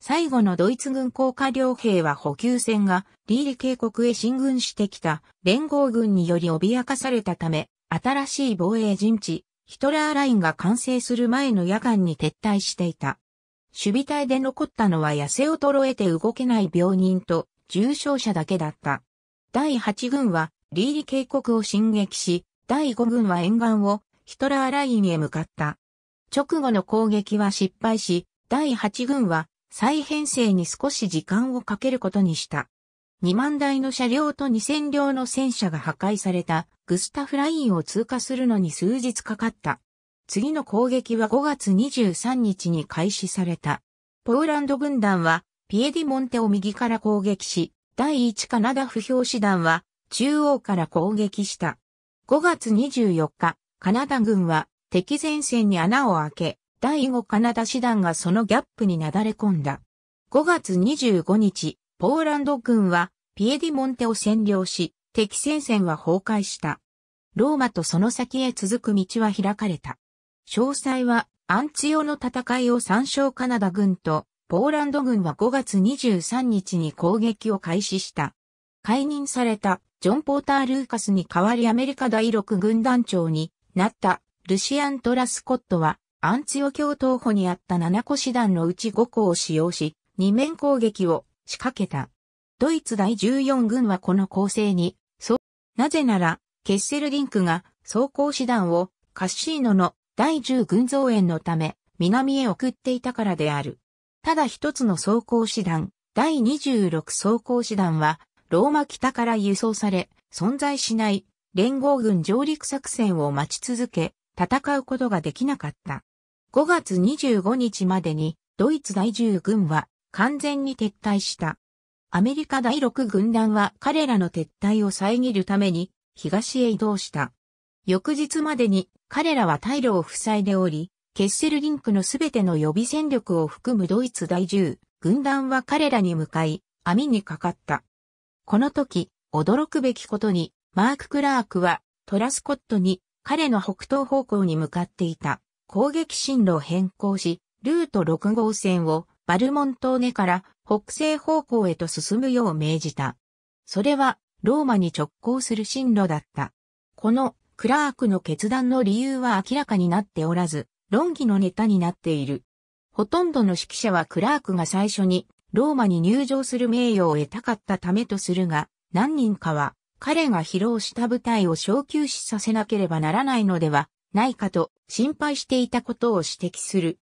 [SPEAKER 1] 最後のドイツ軍降下両兵は補給船がリーリ渓谷へ進軍してきた連合軍により脅かされたため、新しい防衛陣地、ヒトラーラインが完成する前の夜間に撤退していた。守備隊で残ったのは痩せ衰えて動けない病人と重傷者だけだった。第8軍は、リーリ渓谷を進撃し、第5軍は沿岸をヒトラーラインへ向かった。直後の攻撃は失敗し、第8軍は再編成に少し時間をかけることにした。2万台の車両と2000両の戦車が破壊されたグスタフラインを通過するのに数日かかった。次の攻撃は5月23日に開始された。ポーランド軍団はピエディモンテを右から攻撃し、第1カナダ不評師団は中央から攻撃した。5月24日、カナダ軍は敵前線に穴を開け、第5カナダ師団がそのギャップになだれ込んだ。5月25日、ポーランド軍はピエディモンテを占領し、敵戦線は崩壊した。ローマとその先へ続く道は開かれた。詳細はアンツヨの戦いを参照カナダ軍とポーランド軍は5月23日に攻撃を開始した。解任されたジョン・ポーター・ルーカスに代わりアメリカ第6軍団長になったルシアン・トラスコットはアンツヨ教頭補にあった7個師団のうち5個を使用し、2面攻撃を仕掛けた。ドイツ第14軍はこの構成に、そう、なぜなら、ケッセルリンクが装甲師団をカッシーノの第10軍増援のため南へ送っていたからである。ただ一つの装甲師団、第26装甲師団は、ローマ北から輸送され、存在しない連合軍上陸作戦を待ち続け、戦うことができなかった。5月25日までに、ドイツ第10軍は完全に撤退した。アメリカ第6軍団は彼らの撤退を遮るために、東へ移動した。翌日までに彼らは退路を塞いでおり、ケッセルリンクのすべての予備戦力を含むドイツ第10軍団は彼らに向かい、網にかかった。この時、驚くべきことに、マーク・クラークは、トラスコットに、彼の北東方向に向かっていた、攻撃進路を変更し、ルート6号線を、バルモントーネから北西方向へと進むよう命じた。それは、ローマに直行する進路だった。この、クラークの決断の理由は明らかになっておらず、論議のネタになっている。ほとんどの指揮者はクラークが最初にローマに入場する名誉を得たかったためとするが、何人かは彼が披露した部隊を小休止させなければならないのではないかと心配していたことを指摘する。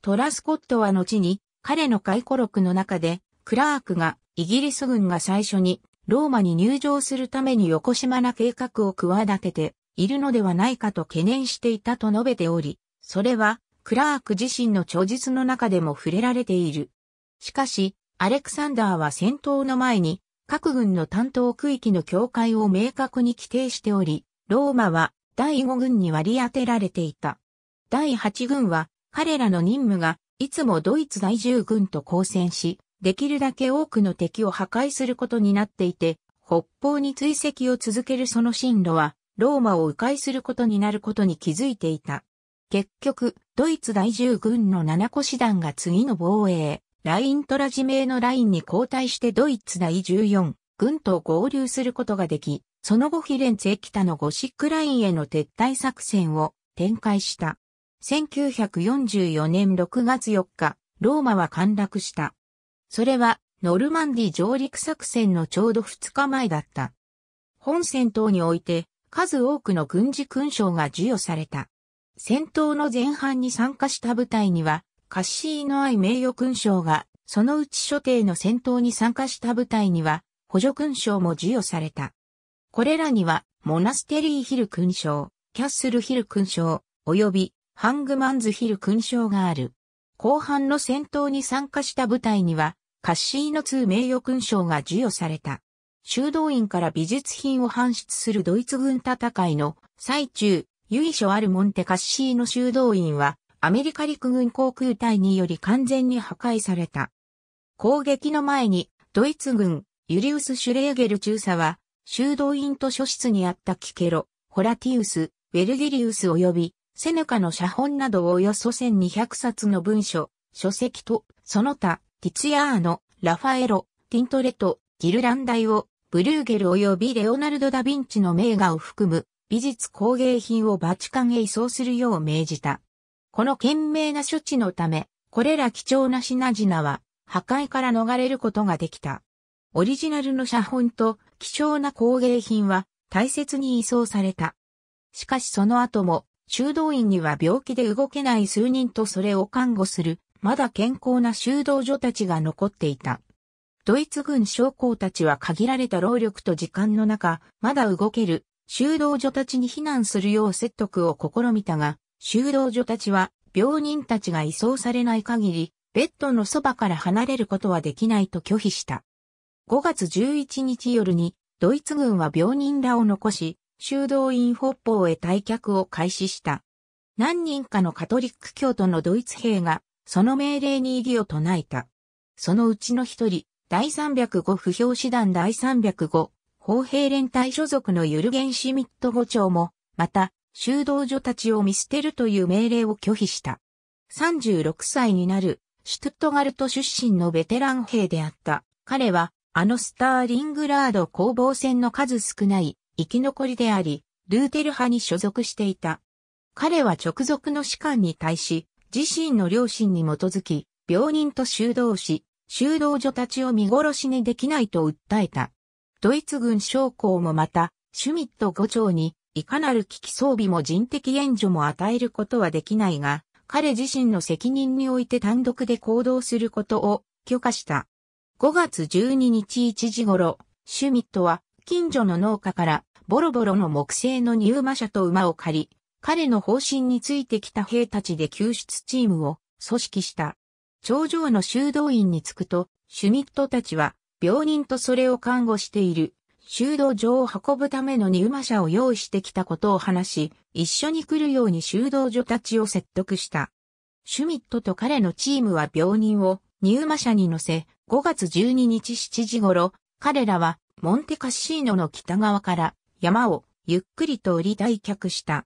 [SPEAKER 1] トラスコットは後に彼の回顧録の中でクラークがイギリス軍が最初にローマに入場するために横島な計画を企てているのではないかと懸念していたと述べており、それは、クラーク自身の著述の中でも触れられている。しかし、アレクサンダーは戦闘の前に、各軍の担当区域の境界を明確に規定しており、ローマは第5軍に割り当てられていた。第8軍は、彼らの任務が、いつもドイツ第10軍と交戦し、できるだけ多くの敵を破壊することになっていて、北方に追跡を続けるその進路は、ローマを迂回することになることに気づいていた。結局、ドイツ第10軍の7個師団が次の防衛、ライントラジ名のラインに交代してドイツ第14軍と合流することができ、その後フィレンツェ北のゴシックラインへの撤退作戦を展開した。1944年6月4日、ローマは陥落した。それは、ノルマンディ上陸作戦のちょうど2日前だった。本戦闘において、数多くの軍事勲章が授与された。戦闘の前半に参加した部隊には、カッシーノアイ名誉勲章が、そのうち所定の戦闘に参加した部隊には、補助勲章も授与された。これらには、モナステリーヒル勲章、キャッスルヒル勲章、及び、ハングマンズヒル勲章がある。後半の戦闘に参加した部隊には、カッシーノ2名誉勲章が授与された。修道院から美術品を搬出するドイツ軍戦いの最中、由緒あるモンテカッシーの修道院は、アメリカ陸軍航空隊により完全に破壊された。攻撃の前に、ドイツ軍、ユリウス・シュレーゲル中佐は、修道院図書室にあったキケロ、ホラティウス、ウェルギリウス及び、セネカの写本などおよそ1200冊の文書、書籍と、その他、ティツヤーノ、ラファエロ、ティントレト、ギルランダイを、ブルーゲル及びレオナルド・ダ・ヴィンチの名画を含む美術工芸品をバチカンへ移送するよう命じた。この懸命な処置のため、これら貴重な品々は破壊から逃れることができた。オリジナルの写本と貴重な工芸品は大切に移送された。しかしその後も修道院には病気で動けない数人とそれを看護するまだ健康な修道女たちが残っていた。ドイツ軍将校たちは限られた労力と時間の中、まだ動ける修道女たちに避難するよう説得を試みたが、修道女たちは病人たちが移送されない限り、ベッドのそばから離れることはできないと拒否した。5月11日夜に、ドイツ軍は病人らを残し、修道院北方へ退却を開始した。何人かのカトリック教徒のドイツ兵が、その命令に異議を唱えた。そのうちの一人、第305不評師団第305砲兵連隊所属のユルゲン・シュミット伍長も、また、修道女たちを見捨てるという命令を拒否した。36歳になる、シュトゥットガルト出身のベテラン兵であった。彼は、あのスターリングラード攻防戦の数少ない生き残りであり、ルーテル派に所属していた。彼は直属の士官に対し、自身の良心に基づき、病人と修道し、修道女たちを見殺しにできないと訴えた。ドイツ軍将校もまた、シュミット伍長に、いかなる危機装備も人的援助も与えることはできないが、彼自身の責任において単独で行動することを許可した。5月12日1時頃、シュミットは近所の農家からボロボロの木製の入馬者車と馬を借り、彼の方針についてきた兵たちで救出チームを組織した。頂上の修道院に着くと、シュミットたちは病人とそれを看護している、修道場を運ぶための荷馬車を用意してきたことを話し、一緒に来るように修道女たちを説得した。シュミットと彼のチームは病人を荷馬車に乗せ、5月12日7時頃、彼らはモンテカッシーノの北側から山をゆっくりと降り退却した。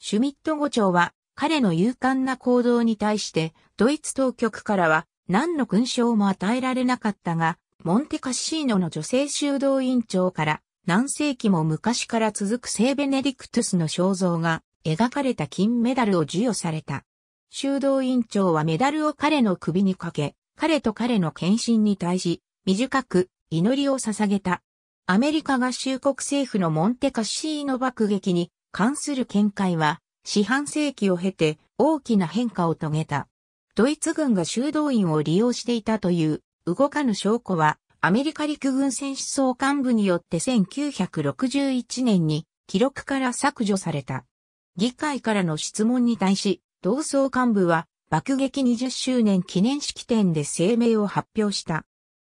[SPEAKER 1] シュミット語長は彼の勇敢な行動に対してドイツ当局からは何の勲章も与えられなかったが、モンテカッシーノの女性修道院長から何世紀も昔から続く聖ベネディクトゥスの肖像が描かれた金メダルを授与された。修道院長はメダルを彼の首にかけ、彼と彼の献身に対し、短く祈りを捧げた。アメリカ合衆国政府のモンテカッシーノ爆撃に関する見解は、四半世紀を経て大きな変化を遂げた。ドイツ軍が修道院を利用していたという動かぬ証拠は、アメリカ陸軍戦士総幹部によって1961年に記録から削除された。議会からの質問に対し、同総幹部は爆撃20周年記念式典で声明を発表した。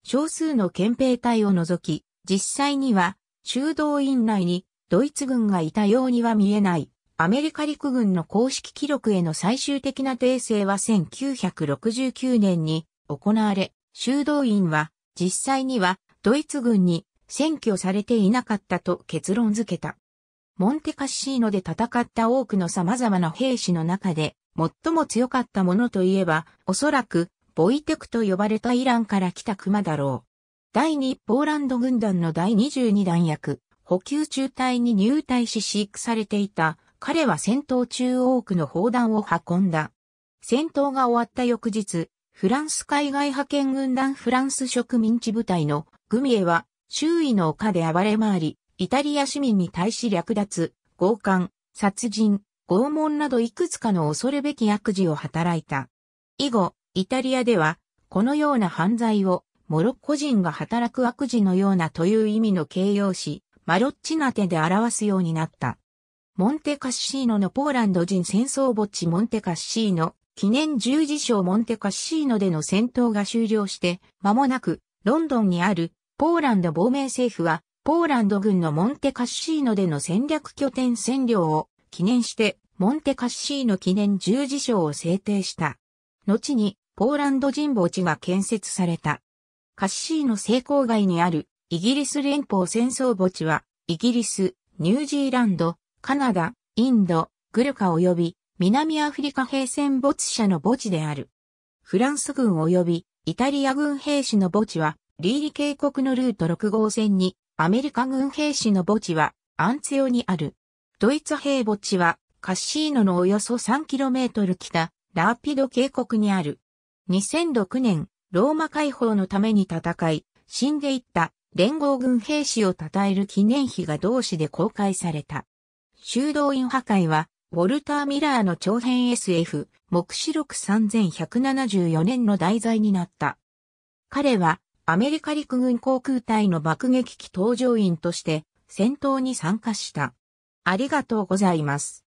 [SPEAKER 1] 少数の憲兵隊を除き、実際には修道院内にドイツ軍がいたようには見えないアメリカ陸軍の公式記録への最終的な訂正は1969年に行われ、修道院は実際にはドイツ軍に占拠されていなかったと結論付けた。モンテカッシーノで戦った多くの様々な兵士の中で、最も強かったものといえば、おそらく、ボイテクと呼ばれたイランから来た熊だろう。第2ポーランド軍団の第22弾役、補給中隊に入隊し飼育されていた彼は戦闘中央区の砲弾を運んだ。戦闘が終わった翌日、フランス海外派遣軍団フランス植民地部隊のグミエは周囲の丘で暴れ回り、イタリア市民に対し略奪、強姦、殺人、拷問などいくつかの恐るべき悪事を働いた。以後、イタリアでは、このような犯罪を、モロッコ人が働く悪事のようなという意味の形容詞、マロッチナテで表すようになった。モンテカッシーノのポーランド人戦争墓地モンテカッシーノ記念十字章モンテカッシーノでの戦闘が終了して、間もなく、ロンドンにある、ポーランド亡命政府は、ポーランド軍のモンテカッシーノでの戦略拠点占領を記念して、モンテカッシーノ記念十字章を制定した。後に、ポーランド人墓地が建設された。カッシーノ成功外にある、イギリス連邦戦争墓地は、イギリス、ニュージーランド、カナダ、インド、グルカ及び南アフリカ兵戦没者の墓地である。フランス軍及びイタリア軍兵士の墓地はリーリ渓谷のルート6号線に、アメリカ軍兵士の墓地はアンツヨにある。ドイツ兵墓地はカッシーノのおよそ 3km 北、ラーピド渓谷にある。2006年、ローマ解放のために戦い、死んでいった連合軍兵士を称える記念碑が同市で公開された。修道院破壊は、ウォルター・ミラーの長編 SF、目視録3174年の題材になった。彼は、アメリカ陸軍航空隊の爆撃機搭乗員として、戦闘に参加した。ありがとうございます。